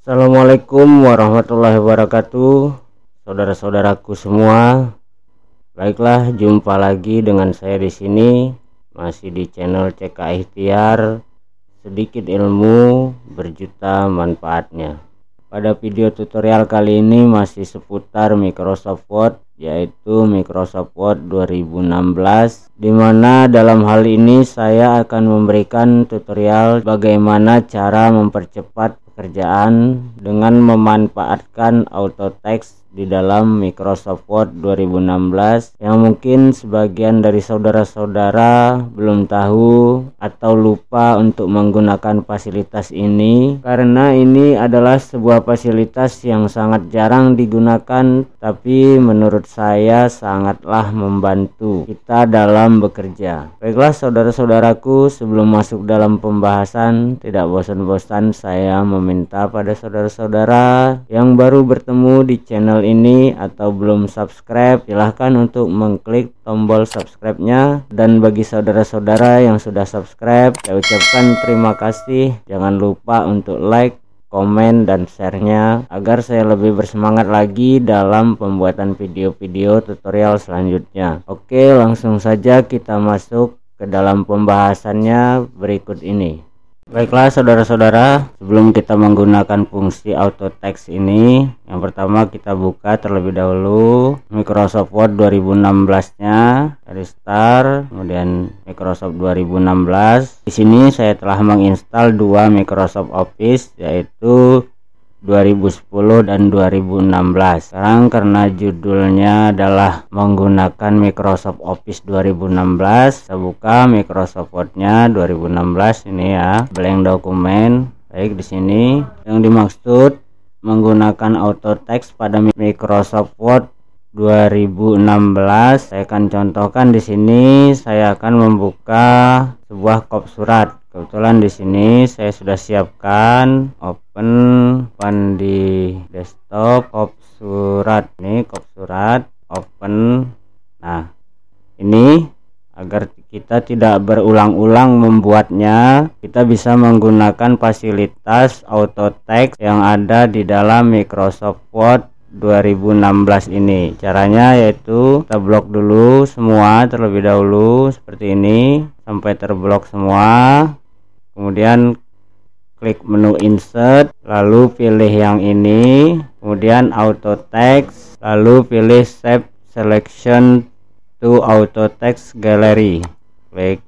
Assalamualaikum warahmatullahi wabarakatuh Saudara-saudaraku semua Baiklah jumpa lagi dengan saya di sini Masih di channel CK Ikhtiar Sedikit ilmu berjuta manfaatnya Pada video tutorial kali ini masih seputar Microsoft Word yaitu Microsoft Word 2016 dimana dalam hal ini saya akan memberikan tutorial bagaimana cara mempercepat kerjaan dengan memanfaatkan auto text di dalam Microsoft Word 2016 yang mungkin sebagian dari saudara-saudara belum tahu atau lupa untuk menggunakan fasilitas ini karena ini adalah sebuah fasilitas yang sangat jarang digunakan tapi menurut saya sangatlah membantu kita dalam bekerja baiklah saudara-saudaraku sebelum masuk dalam pembahasan tidak bosan-bosan saya meminta pada saudara-saudara yang baru bertemu di channel channel ini atau belum subscribe silahkan untuk mengklik tombol subscribe-nya dan bagi saudara-saudara yang sudah subscribe saya ucapkan terima kasih jangan lupa untuk like komen dan sharenya agar saya lebih bersemangat lagi dalam pembuatan video-video tutorial selanjutnya oke langsung saja kita masuk ke dalam pembahasannya berikut ini Baiklah saudara-saudara, sebelum kita menggunakan fungsi auto text ini, yang pertama kita buka terlebih dahulu Microsoft Word 2016-nya dari start, kemudian Microsoft 2016. Di sini saya telah menginstal dua Microsoft Office yaitu 2010 dan 2016 sekarang karena judulnya adalah menggunakan Microsoft Office 2016 saya buka Microsoft Word-nya 2016 ini ya blank dokumen baik di sini yang dimaksud menggunakan auto text pada Microsoft Word 2016 saya akan contohkan di sini saya akan membuka sebuah kop surat kebetulan di sini saya sudah siapkan open open di desktop kop surat ini kop surat open nah ini agar kita tidak berulang-ulang membuatnya kita bisa menggunakan fasilitas auto text yang ada di dalam Microsoft Word 2016 ini caranya yaitu kita blok dulu semua terlebih dahulu seperti ini sampai terblok semua kemudian klik menu insert lalu pilih yang ini kemudian auto text lalu pilih save selection to auto text gallery klik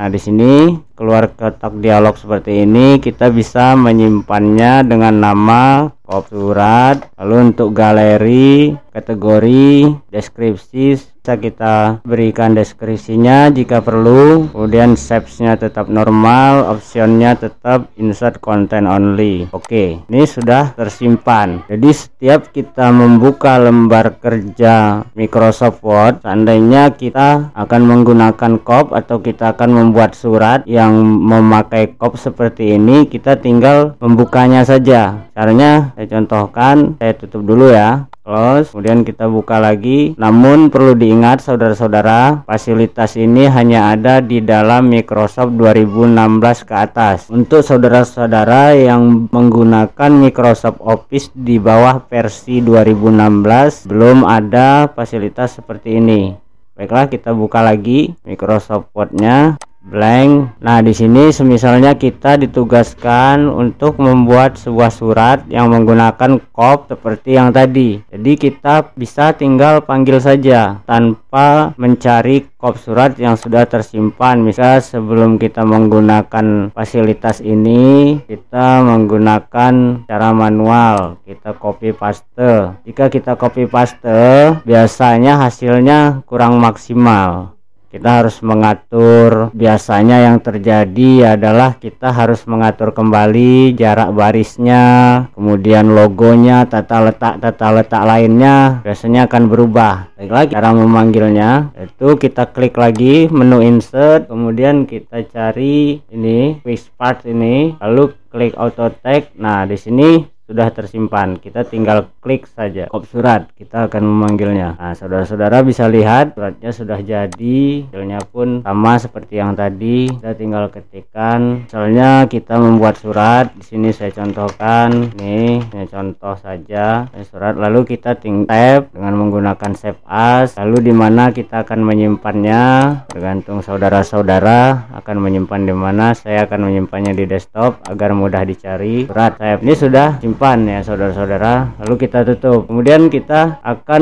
Nah, di sini keluar kotak dialog seperti ini, kita bisa menyimpannya dengan nama pop surat lalu untuk galeri kategori deskripsi bisa kita berikan deskripsinya jika perlu kemudian shapesnya tetap normal optionnya tetap insert content only oke ini sudah tersimpan jadi setiap kita membuka lembar kerja Microsoft Word seandainya kita akan menggunakan cop atau kita akan membuat surat yang memakai cop seperti ini kita tinggal membukanya saja caranya saya contohkan saya tutup dulu ya close kemudian kita buka lagi namun perlu diingat saudara-saudara fasilitas ini hanya ada di dalam Microsoft 2016 ke atas untuk saudara-saudara yang menggunakan Microsoft Office di bawah versi 2016 belum ada fasilitas seperti ini baiklah kita buka lagi Microsoft Word nya blank. Nah, di sini semisalnya kita ditugaskan untuk membuat sebuah surat yang menggunakan kop seperti yang tadi. Jadi kita bisa tinggal panggil saja tanpa mencari kop surat yang sudah tersimpan. Misal sebelum kita menggunakan fasilitas ini, kita menggunakan cara manual. Kita copy paste. Jika kita copy paste, biasanya hasilnya kurang maksimal kita harus mengatur biasanya yang terjadi adalah kita harus mengatur kembali jarak barisnya kemudian logonya tata letak tata letak lainnya biasanya akan berubah baik lagi cara memanggilnya itu kita klik lagi menu insert kemudian kita cari ini quick part ini lalu klik auto tag nah di sini sudah tersimpan. Kita tinggal klik saja kop surat, kita akan memanggilnya. Nah, saudara-saudara bisa lihat suratnya sudah jadi, hasilnya pun sama seperti yang tadi. Kita tinggal ketikkan, misalnya kita membuat surat. Di sini saya contohkan, nih, saya contoh saja saya surat. Lalu kita ting tab dengan menggunakan save as. Lalu di mana kita akan menyimpannya, tergantung saudara-saudara akan menyimpan di mana. Saya akan menyimpannya di desktop agar mudah dicari. Surat tab ini sudah simpan depan ya saudara-saudara lalu kita tutup kemudian kita akan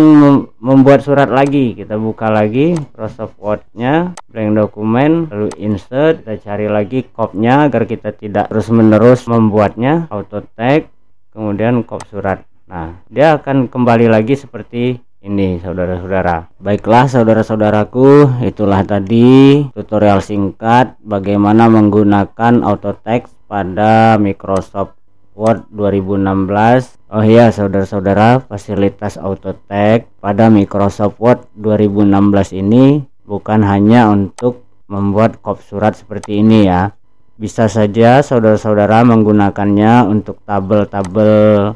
membuat surat lagi kita buka lagi Microsoft Word-nya blank dokumen lalu insert kita cari lagi copy-nya agar kita tidak terus-menerus membuatnya auto tag kemudian copy surat nah dia akan kembali lagi seperti ini saudara-saudara baiklah saudara-saudaraku itulah tadi tutorial singkat bagaimana menggunakan auto text pada Microsoft Award 2016. Oh iya saudara-saudara, fasilitas Autotech pada Microsoft Word 2016 ini bukan hanya untuk membuat kop surat seperti ini ya. Bisa saja saudara-saudara menggunakannya untuk tabel-tabel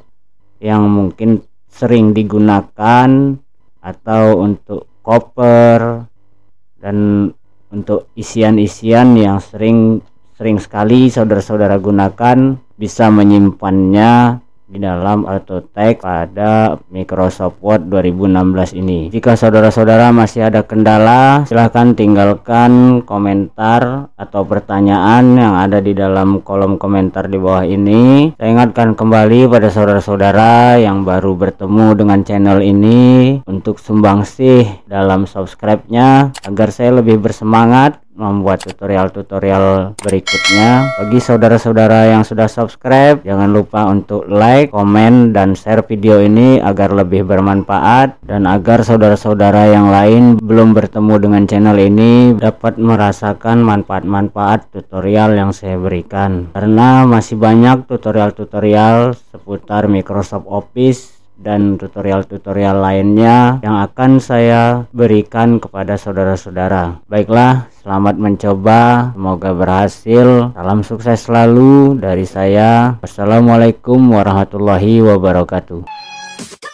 yang mungkin sering digunakan atau untuk koper dan untuk isian-isian yang sering sering sekali saudara-saudara gunakan bisa menyimpannya di dalam AutoTag pada Microsoft Word 2016 ini. Jika saudara-saudara masih ada kendala, silahkan tinggalkan komentar atau pertanyaan yang ada di dalam kolom komentar di bawah ini. Saya ingatkan kembali pada saudara-saudara yang baru bertemu dengan channel ini untuk sumbangsih dalam subscribe-nya agar saya lebih bersemangat membuat tutorial-tutorial berikutnya. Bagi saudara-saudara yang sudah subscribe, jangan lupa untuk like, komen, dan share video ini agar lebih bermanfaat dan agar saudara-saudara yang lain belum bertemu dengan channel ini dapat merasakan manfaat-manfaat tutorial yang saya berikan. Karena masih banyak tutorial-tutorial seputar Microsoft Office dan tutorial-tutorial lainnya yang akan saya berikan kepada saudara-saudara. Baiklah, selamat mencoba, semoga berhasil. Salam sukses selalu dari saya. Wassalamualaikum warahmatullahi wabarakatuh.